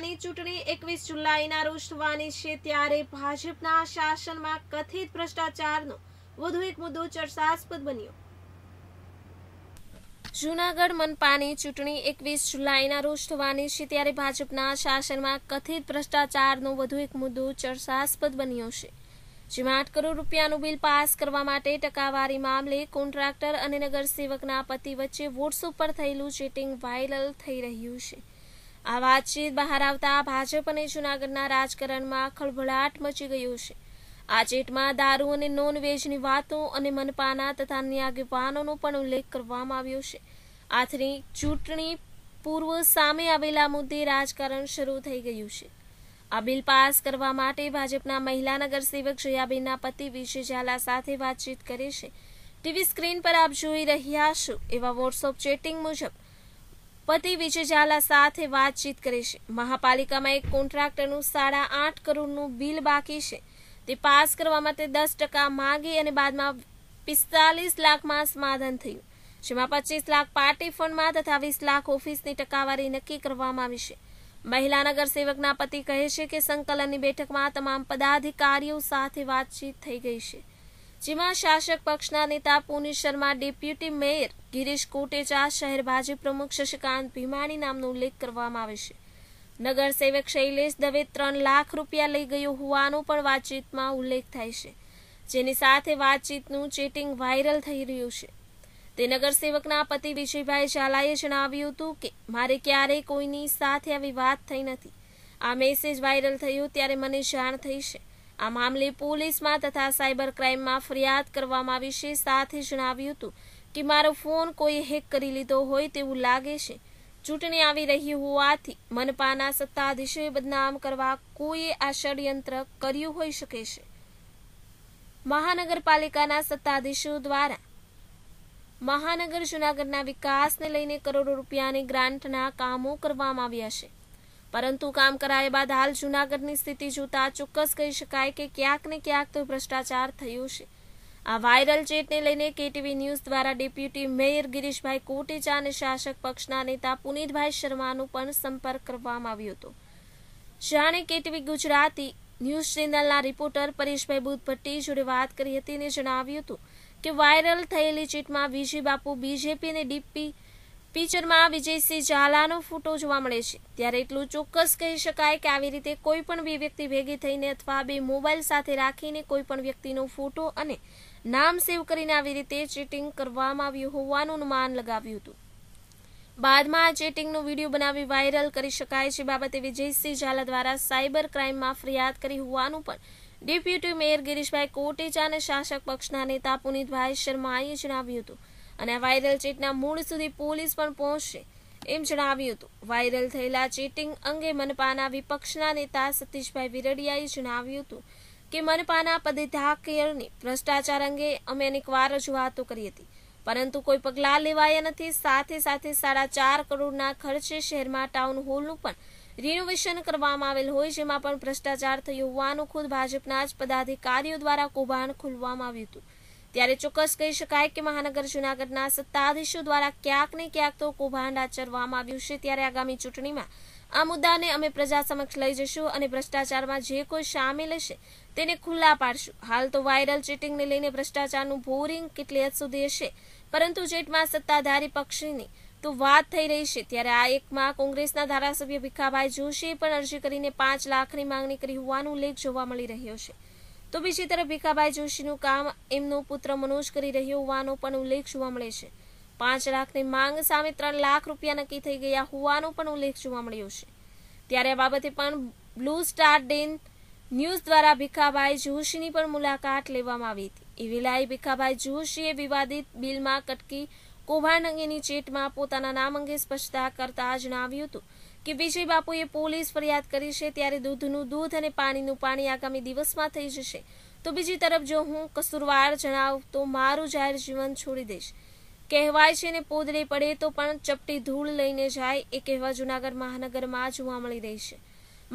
પાલિકાની ચૂંટણી એકવીસ જુલાઈના રોજ થવાની છે ત્યારે ભાજપના શાસનમાં કથિત ભ્રષ્ટાચારનો વધુ એક મુદ્દો ચર્ચાસ્પદ બન્યો જૂનાગઢ મનપાની ચૂંટણી એકવીસ જુલાઈના રોજ થવાની છે ત્યારે ભાજપના શાસનમાં કથિત ભ્રષ્ટાચારનો વધુ એક મુદ્દો ચર્ચાસ્પદ બન્યો છે જેમાં આઠ કરોડ રૂપિયાનું બિલ પાસ કરવા માટે ટકાવારી મામલે કોન્ટ્રાક્ટર અને નગરસેવકના પતિ વચ્ચે વોટ્સ ઉપર થયેલું ચીટિંગ વાયરલ થઈ રહ્યું છે આ વાતચીત બહાર આવતા ભાજપ અને જૂનાગઢના રાજકારણમાં ખળભળાટ મચી ગયો છે આ ચેટમાં દારૂ અને નોન વેજની વાતો અને મનપાના તથા અન્ય આગેવાનોનો પણ ઉલ્લેખ કરવામાં આવ્યો છે આથી ચૂંટણી પૂર્વ સામે આવેલા મુદ્દે રાજકારણ શરૂ થઈ ગયું છે આ બિલ પાસ કરવા માટે ભાજપના મહિલા નગરસેવક જયાબેનના પતિ વિશે ઝાલા સાથે વાતચીત કરે છે ટીવી સ્ક્રીન પર આપ જોઈ રહ્યા છો એવા વોટ્સઓપ ચેટિંગ મુજબ પતિ વિજય ઝાલા સાથે વાતચીત કરી છે મહાપાલિકામાં એક કોન્ટ્રાક્ટરનું સાડા આઠ કરોડનું બિલ બાકી છે તે પાસ કરવા માટે દસ ટકા માગી અને બાદમાં પિસ્તાલીસ લાખમાં સમાધાન થયું જેમાં પચીસ લાખ પાર્ટી ફંડમાં તથા વીસ લાખ ઓફિસની ટકાવારી નક્કી કરવામાં આવી છે મહિલા નગરસેવકના પતિ કહે છે કે સંકલનની બેઠકમાં તમામ પદાધિકારીઓ સાથે વાતચીત થઈ ગઈ છે જેમાં શાસક પક્ષના નેતા પુનિત શર્મા ડેપ્યુટી મેયર ગિરીશ કોટેચા શહેર ભાજપ પ્રમુખ શશિકાંત ભીમાણી નામનો ઉલ્લેખ કરવામાં આવે છે નગરસેવક શૈલેષ દવે ત્રણ લાખ રૂપિયા લઈ ગયો હોવાનો પણ વાતચીતમાં ઉલ્લેખ થાય છે જેની સાથે વાતચીતનું ચેટિંગ વાયરલ થઈ રહ્યું છે તે નગરસેવકના પતિ વિજયભાઈ ઝાલાએ જણાવ્યું હતું કે મારે ક્યારેય કોઈની સાથે આવી વાત થઈ નથી આ મેસેજ વાયરલ થયો ત્યારે મને જાણ થઈ છે આ મામલે પોલીસમાં તથા સાયબર ક્રાઇમમાં ફરિયાદ કરવામાં વિશે સાથે જણાવ્યું હતું કે મારો ફોન કોઈ હેક કરી લીધો હોય તેવું લાગે છે ચૂંટણી આવી રહી હોવાથી મનપાના સત્તાધીશોએ બદનામ કરવા કોઈએ આ ષડયંત્ર કર્યું હોઈ શકે છે મહાનગરપાલિકાના સત્તાધીશો દ્વારા મહાનગર જૂનાગઢના વિકાસને લઈને કરોડો રૂપિયાની ગ્રાન્ટના કામો કરવામાં આવ્યા છે પરંતુ કામ કરાયા બાદ હાલ જૂનાગઢની સ્થિતિ જોતા ચોક્કસ કહી શકાય કે ક્યાંક ને ક્યાંક તો ભ્રષ્ટાચાર થયો છે આ વાયરલ ચેટને લઈને કેટીવી ન્યૂઝ દ્વારા ડેપ્યુટી મેયર ગિરીશભાઈ કોટેચા અને શાસક પક્ષના નેતા પુનીતભાઈ શર્માનો પણ સંપર્ક કરવામાં આવ્યો હતો જાણે કેટીવી ગુજરાતી ન્યૂઝ ચેનલના રિપોર્ટર પરેશભાઈ બુધભટ્ટી જોડે વાત કરી હતી અને જણાવ્યું હતું કે વાયરલ થયેલી ચીટમાં વિજય બાપુ બીજેપી અને ડીપી પિક્ચરમાં વિજયસિંહ ઝાલાનો ફોટો જોવા મળે છે ત્યારે એટલું ચોક્કસ કહી શકાય કે આવી રીતે કોઈ પણ બે વ્યક્તિ ભેગી થઈને અથવા બે મોબાઈલ સાથે રાખીને કોઈ પણ વ્યક્તિનો ફોટો અને નામ સેવ કરીને આવી રીતે ચેટિંગ કરવામાં આવ્યું હોવાનું અનુમાન લગાવ્યું હતું બાદમાં આ ચેટિંગનો વિડીયો બનાવી વાયરલ કરી શકાય છે બાબતે વિજયસિંહ ઝાલા દ્વારા સાયબર ક્રાઇમમાં ફરિયાદ કરી હોવાનું પણ ડેપ્યુટી મેયર ગિરીશભાઈ કોટેચા અને શાસક પક્ષના નેતા પુનિતભાઈ શર્માએ જણાવ્યું હતું અને વાયરલ ચીટના મૂળ સુધી પોલીસ પણ પહોંચશે એમ જણાવ્યું હતું વાયરલ થયેલા ચીટિંગ અંગે મનપાના વિપક્ષના નેતા સતીશભાઈ વિરડિયાએ જણાવ્યું હતું કે મનપાના પદેધાકરની ભ્રષ્ટાચાર અંગે અમે અનેકવાર રજૂઆતો કરી હતી પરંતુ કોઈ પગલાં લેવાયા નથી સાથે સાથે સાડા ચાર કરોડના ખર્ચે શહેરમાં ટાઉન હોલનું પણ રિનોવેશન કરવામાં આવેલ હોય જેમાં પણ ભ્રષ્ટાચાર થયો હોવાનું ખુદ ભાજપના જ પદાધિકારીઓ દ્વારા કૌભાંડ ખોલવામાં આવ્યું હતું ત્યારે ચોક્કસ કહી શકાય કે મહાનગર જૂનાગઢના સત્તાધીશો દ્વારા ક્યાંક ને ક્યાંક તો કૌભાંડ આચરવામાં આવ્યું છે ત્યારે આગામી ચૂંટણીમાં આ મુદ્દાને અમે પ્રજા સમક્ષ લઈ જશું અને ભ્રષ્ટાચારમાં જે કોઈ સામેલ હશે તેને ખુલ્લા પાડશું હાલ તો વાયરલ ચીટિંગને લઈને ભ્રષ્ટાચારનું બોરિંગ કેટલી હદ સુધી હશે પરંતુ જેટમાં સત્તાધારી પક્ષની તો વાત થઈ રહી છે ત્યારે આ એકમાં કોંગ્રેસના ધારાસભ્ય ભીખાભાઈ જોશીએ પણ અરજી કરીને પાંચ લાખની માંગણી કરી હોવાનો ઉલ્લેખ જોવા મળી રહ્યો છે તો બીજી તરફ ભીખાભાઈ જોશીનું કામ એમનો પુત્ર મનોજ કરી રહ્યો હોવાનો પણ ઉલ્લેખ જોવા મળે છે પાંચ લાખની માંગ સામે ત્રણ લાખ રૂપિયા નક્કી થઈ ગયા હોવાનો પણ ઉલ્લેખ જોવા મળ્યો છે ત્યારે આ બાબતે પણ બ્લુ સ્ટાર ડેન ન્યૂઝ દ્વારા ભીખાભાઈ જોશીની પણ મુલાકાત લેવામાં આવી હતી એ એવી ભીખાભાઈ જોશીએ વિવાદિત બિલમાં કટકી કૌભાંડ અંગેની ચેટમાં પોતાના નામ અંગે સ્પષ્ટતા કરતા જણાવ્યું હતું કે વિજય બાપુએ પોલીસ ફરિયાદ કરી છે ત્યારે દૂધનું દૂધ અને પાણીનું પાણી આગામી દિવસમાં થઈ જશે તો બીજી તરફ જો હું કસુરવાર જણાવું તો મારું જાહેર જીવન છોડી દઈશ કહેવાય છે ને પોદરે પડે તો પણ ચપટી ધૂળ લઈને જાય એ કહેવા જુનાગઢ મહાનગરમાં જોવા મળી રહી છે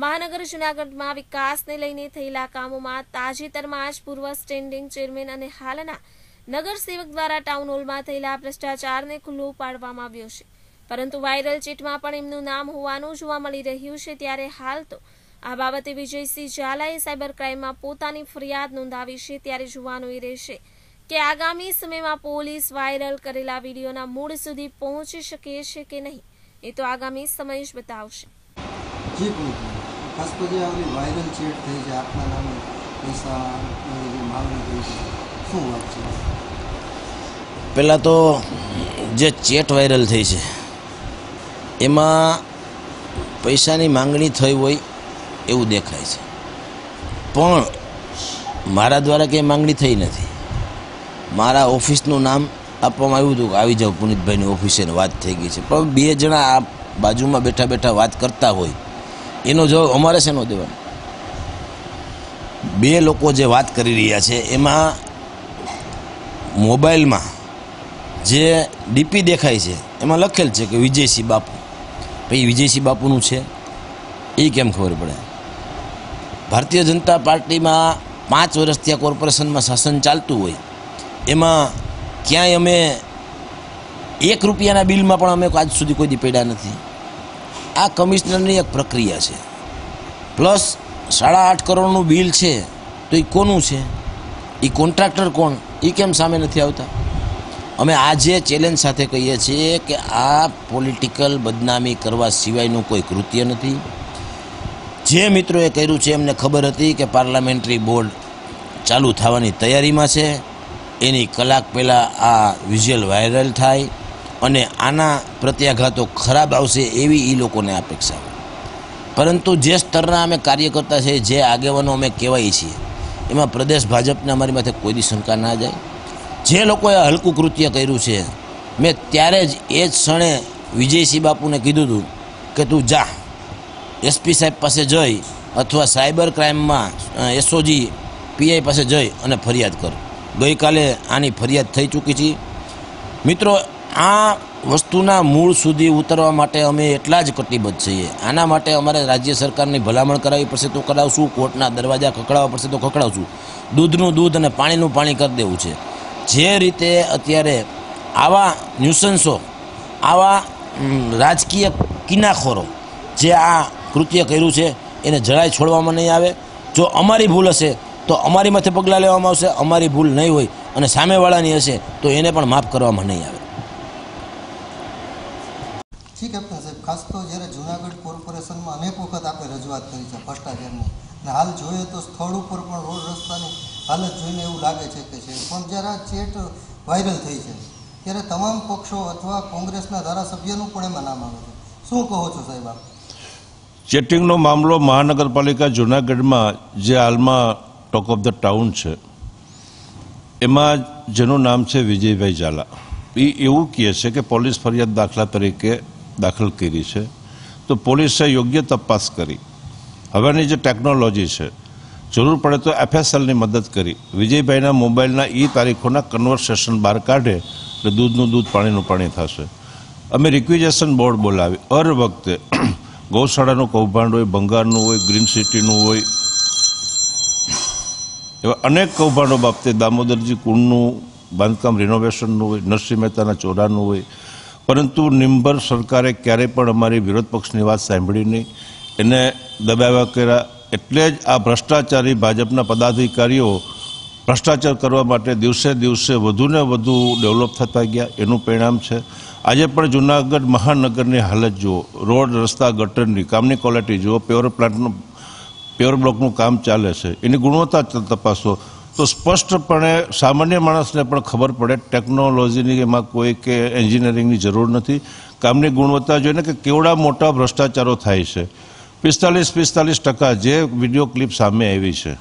મહાનગર જુનાગઢમાં વિકાસને લઈને થયેલા કામોમાં તાજેતરમાં જ પૂર્વ સ્ટેન્ડિંગ ચેરમેન અને હાલના નગરસેવક દ્વારા ટાઉન હોલમાં થયેલા ભ્રષ્ટાચારને ખુલ્લો પાડવામાં આવ્યો છે પરંતુ વાયરલ ચીટમાં પણ એમનું નામ હોવાનું જોવા મળી રહ્યું છે ત્યારે હાલ તો આ બાબતે વિજયસિંહ ઝાલાએ સાયબર ક્રાઇમમાં પોતાની ફરિયાદ નોંધાવી છે ત્યારે જોવાનું એ રહેશે કે આગામી સમયમાં પોલીસ વાયરલ કરેલા વિડીયોના મૂળ સુધી પહોંચી શકે છે કે નહીં એ તો આગામી સમય જ બતાવશે પહેલાં તો જે ચેટ વાયરલ થઈ છે એમાં પૈસાની માંગણી થઈ હોય એવું દેખાય છે પણ મારા દ્વારા કંઈ માંગણી થઈ નથી મારા ઓફિસનું નામ આપવામાં આવ્યું હતું કે આવી જાઓ પુનિતભાઈની ઓફિસે વાત થઈ ગઈ છે પણ બે જણા આ બાજુમાં બેઠા બેઠા વાત કરતા હોય એનો જવાબ અમારે શેનો દેવાનો બે લોકો જે વાત કરી રહ્યા છે એમાં મોબાઈલમાં જે ડીપી દેખાય છે એમાં લખેલ છે કે વિજયસિંહ બાપુ પછી વિજયસિંહ બાપુનું છે એ કેમ ખબર પડે ભારતીય જનતા પાર્ટીમાં પાંચ વર્ષથી આ કોર્પોરેશનમાં શાસન ચાલતું હોય એમાં ક્યાંય અમે એક રૂપિયાના બિલમાં પણ અમે આજ સુધી કોઈ દીપેડ્યા નથી આ કમિશનરની એક પ્રક્રિયા છે પ્લસ સાડા આઠ કરોડનું બિલ છે તો એ કોનું છે એ કોન્ટ્રાક્ટર કોણ એ કેમ સામે નથી આવતા અમે આજે ચેલેન્જ સાથે કહીએ છીએ કે આ પોલિટિકલ બદનામી કરવા સિવાયનું કોઈ કૃત્ય નથી જે મિત્રોએ કર્યું છે એમને ખબર હતી કે પાર્લામેન્ટરી બોર્ડ ચાલુ થવાની તૈયારીમાં છે એની કલાક પહેલાં આ વિઝ્યુઅલ વાયરલ થાય અને આના પ્રત્યાઘાતો ખરાબ આવશે એવી એ લોકોને અપેક્ષા પરંતુ જે સ્તરના અમે કાર્યકર્તા છે જે આગેવાનો અમે કહેવાય છીએ એમાં પ્રદેશ ભાજપને અમારી માથે કોઈ દી શંકા ના જાય જે લોકોએ હલકું કૃત્ય કર્યું છે મેં ત્યારે જ એ જ ક્ષણે વિજયસિંહ બાપુને કીધું હતું કે તું જા એસપી સાહેબ પાસે જઈ અથવા સાયબર ક્રાઇમમાં એસઓજી પીઆઈ પાસે જઈ અને ફરિયાદ કર ગઈકાલે આની ફરિયાદ થઈ ચૂકી છે મિત્રો આ વસ્તુના મૂળ સુધી ઉતરવા માટે અમે એટલા જ કટિબદ્ધ છીએ આના માટે અમારે રાજ્ય સરકારની ભલામણ કરાવવી પડશે તો કરાવશું કોર્ટના દરવાજા ખખડાવવા પડશે તો ખખડાવશું દૂધનું દૂધ અને પાણીનું પાણી કરી દેવું છે જે રીતે અત્યારે આવા ન્યુસન્સો આવા રાજકીય કિનાખોરો જે આ કૃત્ય કર્યું છે એને જરાય છોડવામાં નહીં આવે જો અમારી ભૂલ હશે તો અમારી માથે પગલાં લેવામાં આવશે અમારી ભૂલ નહીં હોય અને સામેવાળાની હશે તો એને પણ માફ કરવામાં નહીં આવે ઠીક કેપ્ટન સાહેબ ખાસ તો જ્યારે જુનાગઢ કોર્પોરેશનમાં અનેક વખત આપણે રજૂઆત કરી છે ભ્રષ્ટાચારની હાલ જોઈએ તો સ્થળ ઉપર પણ રોડ રસ્તાની હાલત જોઈને એવું લાગે છે કે છે પણ જરા ચેટ વાયરલ થઈ છે ત્યારે તમામ પક્ષો અથવા કોંગ્રેસના ધારાસભ્યનું પણ એમાં નામ આવે છે શું કહો છો સાહેબ આપ ચેટિંગનો મામલો મહાનગરપાલિકા જુનાગઢમાં જે હાલમાં ટોક ઓફ ધ ટાઉન છે એમાં જેનું નામ છે વિજયભાઈ ઝાલા એ એવું કહે છે કે પોલીસ ફરિયાદ દાખલા તરીકે દાખલ કરી છે તો પોલીસે યોગ્ય તપાસ કરી હવેની જે ટેકનોલોજી છે જરૂર પડે તો એફએસએલની મદદ કરી વિજયભાઈના મોબાઈલના એ તારીખોના કન્વર્સેશન બહાર કાઢે એટલે દૂધનું દૂધ પાણીનું પાણી થશે અમે રિક્વિઝેશન બોર્ડ બોલાવી અર વખતે ગૌશાળાનું કૌભાંડ હોય બંગારનું હોય ગ્રીન સિટીનું હોય એવા અનેક કૌભાંડો બાબતે દામોદરજી કુંડનું બાંધકામ રિનોવેશનનું હોય નરસિંહ મહેતાના ચોરાનું હોય પરંતુ નિંબર સરકારે ક્યારેય પણ અમારી વિરોધ પક્ષની વાત સાંભળી નહીં એને દબાવ્યા કર્યા એટલે જ આ ભ્રષ્ટાચારી ભાજપના પદાધિકારીઓ ભ્રષ્ટાચાર કરવા માટે દિવસે દિવસે વધુને વધુ ડેવલપ થતા ગયા એનું પરિણામ છે આજે પણ જૂનાગઢ મહાનગરની હાલત જુઓ રોડ રસ્તા ગટરની કામની ક્વોલિટી જુઓ પ્યોર પ્લાન્ટનું પ્યોર બ્લોકનું કામ ચાલે છે એની ગુણવત્તા તપાસો તો સ્પષ્ટપણે સામાન્ય માણસને પણ ખબર પડે ટેકનોલોજીની એમાં કોઈ કે એન્જિનિયરિંગની જરૂર નથી કામની ગુણવત્તા જોઈને કે કેવડા મોટા ભ્રષ્ટાચારો થાય છે પિસ્તાલીસ પિસ્તાલીસ ટકા જે વિડીયો ક્લિપ સામે આવી છે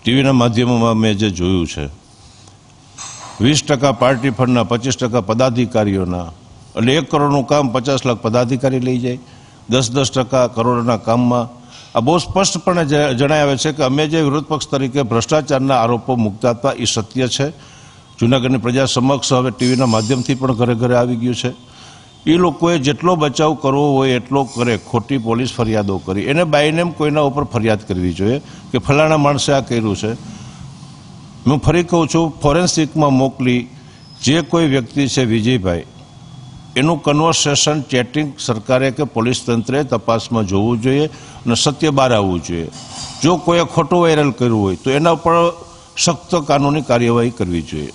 ટીવીના માધ્યમોમાં મેં જે જોયું છે વીસ ટકા પાર્ટી ફંડના પચીસ ટકા પદાધિકારીઓના એટલે એક કરોડનું કામ પચાસ લાખ પદાધિકારી લઈ જાય દસ દસ ટકા કરોડના કામમાં આ બહુ સ્પષ્ટપણે જણાવે છે કે અમે જે વિરોધ પક્ષ તરીકે ભ્રષ્ટાચારના આરોપો મૂકતા હતા એ સત્ય છે જૂનાગઢની પ્રજા સમક્ષ હવે ટીવીના માધ્યમથી પણ ઘરે ઘરે આવી ગયું છે એ લોકોએ જેટલો બચાવ કરવો હોય એટલો કરે ખોટી પોલીસ ફરિયાદો કરી એને બાયનેમ કોઈના ઉપર ફરિયાદ કરવી જોઈએ કે ફલાણા માણસે આ કર્યું છે હું ફરી કહું છું ફોરેન્સિકમાં મોકલી જે કોઈ વ્યક્તિ છે વિજયભાઈ એનું કન્વર્સેશન ચેટિંગ સરકારે કે પોલીસ તંત્રે તપાસમાં જોવું જોઈએ અને સત્ય બહાર આવવું જોઈએ જો કોઈએ ખોટું વાયરલ કર્યું હોય તો એના પર સખ્ત કાનૂની કાર્યવાહી કરવી જોઈએ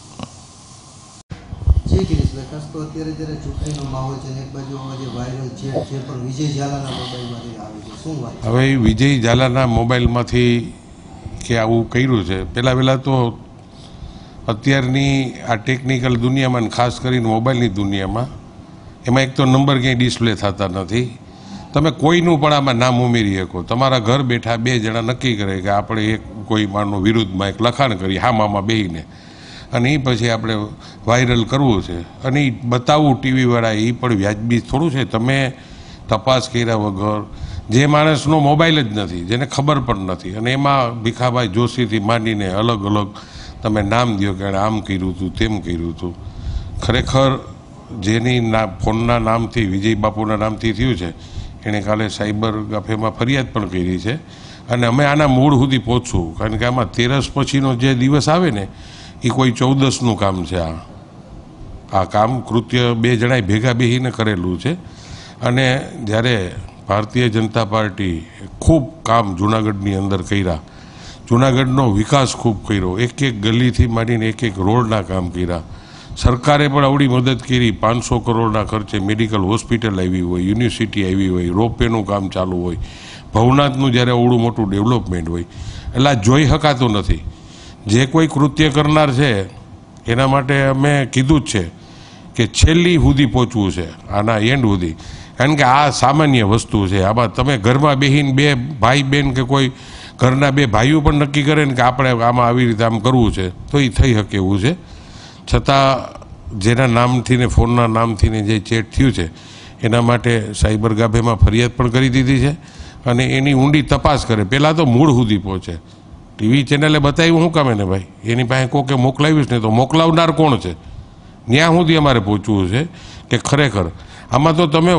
તો અત્યારે જ્યારે ચૂંટણીનો માહોલ છે એક બાજુ જે વાયરલ છે જે પણ વિજય ઝાલાના મોબાઈલમાંથી આવે છે શું વાત હવે વિજય ઝાલાના મોબાઈલમાંથી કે આવું કર્યું છે પહેલાં પહેલાં તો અત્યારની આ ટેકનિકલ દુનિયામાં ખાસ કરીને મોબાઈલની દુનિયામાં એમાં એક તો નંબર ક્યાંય ડિસ્પ્લે થતા નથી તમે કોઈનું પણ આમાં નામ ઉમેરી શકો તમારા ઘર બેઠા બે જણા નક્કી કરે કે આપણે એક કોઈ માનું વિરુદ્ધમાં એક લખાણ કરીએ કરી હામામાં બેહીને અને એ પછી આપણે વાયરલ કરવું છે અને એ બતાવવું ટીવીવાળા એ પણ વ્યાજબી થોડું છે તમે તપાસ કર્યા વગર જે માણસનો મોબાઈલ જ નથી જેને ખબર પણ નથી અને એમાં ભીખાભાઈ જોશીથી માંડીને અલગ અલગ તમે નામ દો કે એણે આમ કર્યું હતું તેમ કર્યું હતું ખરેખર જેની ના ફોનના નામથી વિજય બાપુના નામથી થયું છે એણે કાલે સાયબર કાફેમાં ફરિયાદ પણ કરી છે અને અમે આના મૂળ સુધી પહોંચશું કારણ કે આમાં તેરસ પછીનો જે દિવસ આવે ને એ કોઈ ચૌદસનું કામ છે આ આ કામ કૃત્ય બે જણાએ ભેગા બેહીને કરેલું છે અને જ્યારે ભારતીય જનતા પાર્ટી ખૂબ કામ જૂનાગઢની અંદર કર્યા જૂનાગઢનો વિકાસ ખૂબ કર્યો એક એક ગલીથી માંડીને એક એક રોડના કામ કર્યા સરકારે પણ આવડી મદદ કરી પાંચસો કરોડના ખર્ચે મેડિકલ હોસ્પિટલ આવી હોય યુનિવર્સિટી આવી હોય રોપવેનું કામ ચાલુ હોય ભવનાથનું જ્યારે અવડું મોટું ડેવલપમેન્ટ હોય એટલે જોઈ શકાતું નથી જે કોઈ કૃત્ય કરનાર છે એના માટે અમે કીધું જ છે કે છેલ્લી સુધી પહોંચવું છે આના એન્ડ સુધી કારણ કે આ સામાન્ય વસ્તુ છે આમાં તમે ઘરમાં બેહીને બે ભાઈ બહેન કે કોઈ ઘરના બે ભાઈઓ પણ નક્કી કરે ને કે આપણે આમાં આવી રીતે આમ કરવું છે તો એ થઈ શકે એવું છે છતાં જેના નામથી ને ફોનના નામથી ને જે ચેટ થયું છે એના માટે સાયબર ગાભેમાં ફરિયાદ પણ કરી દીધી છે અને એની ઊંડી તપાસ કરે પહેલાં તો મૂળ સુધી પહોંચે ટીવી ચેનલે બતાવ્યું શું કામ એને ભાઈ એની પાસે કોકે મોકલાવ્યું જ નહીં તો મોકલાવનાર કોણ છે ત્યાં સુધી અમારે પૂછવું છે કે ખરેખર આમાં તો તમે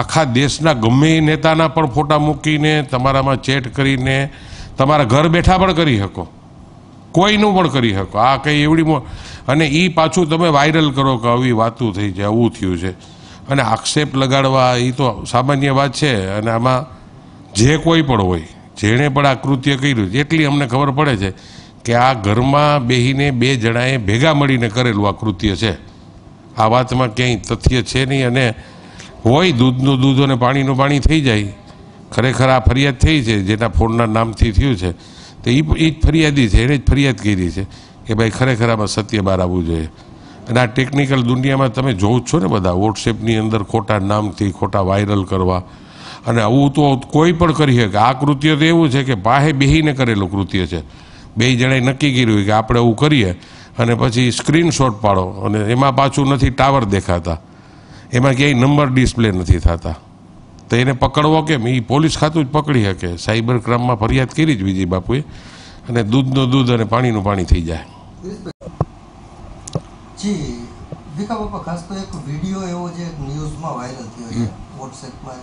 આખા દેશના ગમે નેતાના પણ ફોટા મૂકીને તમારામાં ચેટ કરીને તમારા ઘર બેઠા પણ કરી શકો કોઈનું પણ કરી શકો આ કંઈ એવડી મો અને એ પાછું તમે વાયરલ કરો કે આવી વાતું થઈ જાય આવું થયું છે અને આક્ષેપ લગાડવા એ તો સામાન્ય વાત છે અને આમાં જે કોઈ પણ હોય જેણે પણ આ કૃત્ય કર્યું એટલી અમને ખબર પડે છે કે આ ઘરમાં બેહીને બે જણાએ ભેગા મળીને કરેલું આ કૃત્ય છે આ વાતમાં ક્યાંય તથ્ય છે નહીં અને હોય દૂધનું દૂધ અને પાણીનું પાણી થઈ જાય ખરેખર આ ફરિયાદ થઈ છે જેના ફોનના નામથી થયું છે તો એ એ જ ફરિયાદી છે એણે જ ફરિયાદ કરી છે કે ભાઈ ખરેખર આમાં સત્ય બહાર આવવું જોઈએ અને આ ટેકનિકલ દુનિયામાં તમે જોઉં છો ને બધા વોટ્સએપની અંદર ખોટા નામથી ખોટા વાયરલ કરવા અને આવું તો કોઈ પણ કરી શકે આ કૃત્ય તો એવું છે કે પાસે બેહીને કરેલું કૃત્ય છે બે જણાએ નક્કી કર્યું કે આપણે આવું કરીએ અને પછી સ્ક્રીનશોટ પાડો અને એમાં પાછું નથી ટાવર દેખાતા એમાં ક્યાંય નંબર ડિસ્પ્લે નથી થતા તો એને પકડવો કેમ એ પોલીસ ખાતું જ પકડી શકે સાયબર ક્રાઇમમાં ફરિયાદ કરી જ બીજી બાપુએ અને દૂધનું દૂધ અને પાણીનું પાણી થઈ જાય ખાસ તો એક વિડીયો એવો જે ન્યૂઝમાં વાયરલ થયો છે વોટ્સએપમાં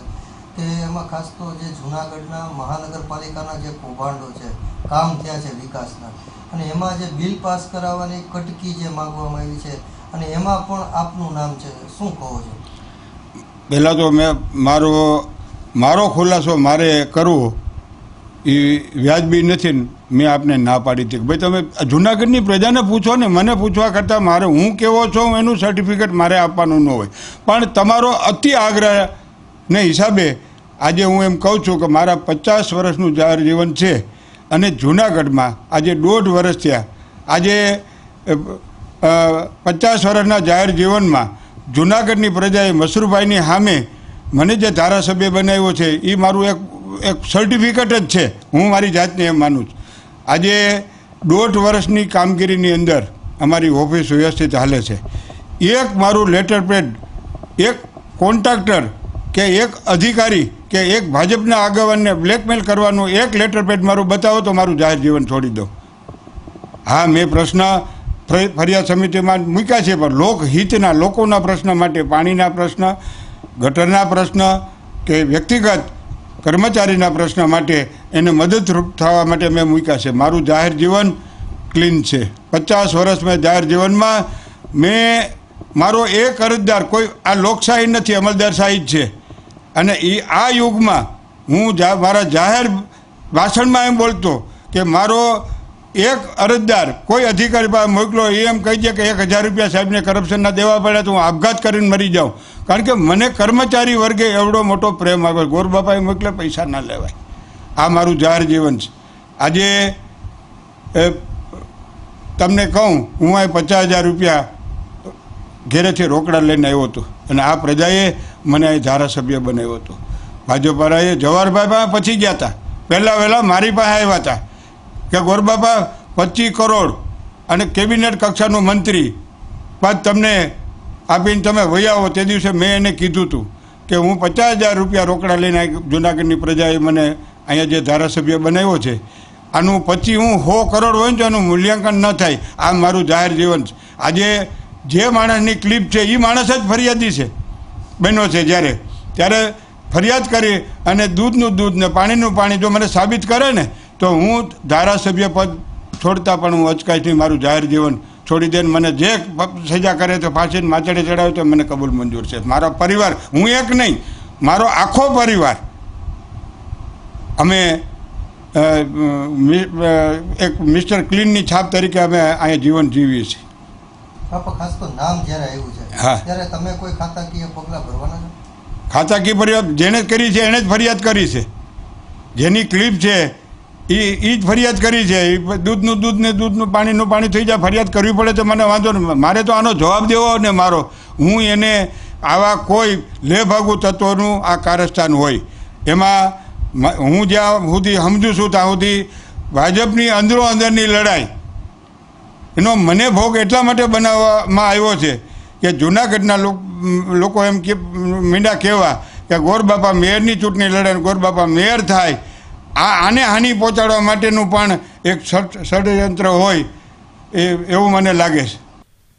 કે એમાં ખાસ તો જે જૂનાગઢના મહાનગરપાલિકાના જે કૌભાંડો છે કામ થયા છે વિકાસના અને એમાં જે બિલ પાસ કરાવવાની કટકી જે માગવામાં આવી છે અને એમાં પણ આપનું નામ છે શું કહો છો પહેલાં તો મેં મારો મારો ખુલાસો મારે કરવો એ વ્યાજબી નથી મેં આપને ના પાડી હતી ભાઈ તમે જૂનાગઢની પ્રજાને પૂછો ને મને પૂછવા કરતાં મારે હું કેવો છું એનું સર્ટિફિકેટ મારે આપવાનું ન હોય પણ તમારો અતિ આગ્રહને હિસાબે આજે હું એમ કહું છું કે મારા પચાસ વર્ષનું જાહેર જીવન છે અને જૂનાગઢમાં આજે દોઢ વર્ષ થયા આજે પચાસ વર્ષના જાહેર જીવનમાં જૂનાગઢની પ્રજાએ મસરૂભાઈની સામે મને જે ધારાસભ્ય બનાવ્યો છે એ મારું એક એક સર્ટિફિકેટ જ છે હું મારી જાતને એમ માનું છું આજે દોઢ વર્ષની કામગીરીની અંદર અમારી ઓફિસ વ્યવસ્થિત હાલે છે એક મારું લેટર પેડ એક કોન્ટ્રાક્ટર કે એક અધિકારી કે એક ભાજપના આગેવાનને બ્લેકમેલ કરવાનું એક લેટર પેડ મારું બતાવો તો મારું જાહેર જીવન છોડી દો હા મેં પ્રશ્ન ફરિયાદ સમિતિમાં મૂક્યા છે પણ લોકહિતના લોકોના પ્રશ્ન માટે પાણીના પ્રશ્ન ગટરના પ્રશ્ન કે વ્યક્તિગત કર્મચારીના પ્રશ્ન માટે એને મદદરૂપ થવા માટે મેં મૂક્યા છે મારું જાહેર જીવન ક્લીન છે પચાસ વર્ષ મેં જાહેર જીવનમાં મેં મારો એક અરજદાર કોઈ આ લોકશાહી નથી અમલદારશાહી જ છે અને એ આ યુગમાં હું જા મારા જાહેર ભાષણમાં એમ બોલતો કે મારો એક અરજદાર કોઈ અધિકારી પાસે મોકલો એ એમ કહી દે કે એક હજાર રૂપિયા સાહેબને કરપ્શનના દેવા પડ્યા તો હું આપઘાત કરીને મરી જાઉં કારણ કે મને કર્મચારી વર્ગે એવડો મોટો પ્રેમ આવ્યો ગોરબાપાએ મોકલે પૈસા ના લેવાય આ મારું જાહેર જીવન છે આજે તમને કહું હું અહીં પચાસ હજાર રૂપિયા ઘેરેથી રોકડા લઈને આવ્યો હતો અને આ પ્રજાએ મને એ ધારાસભ્ય બનાવ્યો હતો ભાજપવાળાએ જવાહરભાઈ પાસે પછી ગયા હતા પહેલાં વહેલાં મારી પાસે આવ્યા હતા કે ગોરબાપા પચીસ કરોડ અને કેબિનેટ કક્ષાનો મંત્રી બાદ તમને આપીને તમે વૈયાવો તે દિવસે મેં એને કીધું હતું કે હું પચાસ હજાર રૂપિયા રોકડા લઈને જૂનાગઢની પ્રજાએ મને અહીંયા જે ધારાસભ્ય બનાવ્યો છે આનું પછી હું સો કરોડ હોય ને તો એનું મૂલ્યાંકન ન થાય આ મારું જાહેર જીવન છે આજે જે માણસની ક્લિપ છે એ માણસ જ ફરિયાદી છે બન્યો છે જ્યારે ત્યારે ફરિયાદ કરી અને દૂધનું દૂધ ને પાણીનું પાણી જો મને સાબિત કરે ને તો હું ધારાસભ્ય પદ છોડતા પણ હું અચકાઈથી મારું જાહેર જીવન છોડી દઈને મને જે સજા કરે તો ફાંસીને માચડે ચડાવે તો મને કબૂલ મંજૂર છે મારો પરિવાર હું એક નહીં મારો આખો પરિવાર અમે એક મિસ્ટર ક્લીનની છાપ તરીકે અમે અહીંયા જીવન જીવીએ છીએ નામ જ્યારે આવ્યું હા ત્યારે તમે કોઈ ખાતાકીય ફરિયાદ જેણે કરી છે એણે જ ફરિયાદ કરી છે જેની ક્લિપ છે એ એ જ ફરિયાદ કરી છે એ દૂધનું દૂધ ને દૂધનું પાણીનું પાણી થઈ જાય ફરિયાદ કરવી પડે તો મને વાંધો નહીં મારે તો આનો જવાબ દેવો ને મારો હું એને આવા કોઈ લેભાગુ તત્વોનું આ કારસ્થાન હોય એમાં હું જ્યાં સુધી સમજું છું ત્યાં સુધી ભાજપની અંદરો અંદરની લડાઈ એનો મને ભોગ એટલા માટે બનાવવામાં આવ્યો છે કે જૂનાગઢના લોકો એમ કે મીંડા કહેવા કે ગોરબાપા મેયરની ચૂંટણી લડે અને ગોરબાપા મેયર થાય આ આને હાનિ પહોંચાડવા માટેનું પણ એક ષડયંત્ર હોય એ એવું મને લાગે છે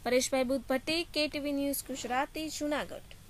પરેશભાઈ બુદ્ધ ભટ્ટી કેટીવી ન્યૂઝ ગુજરાતી જૂનાગઢ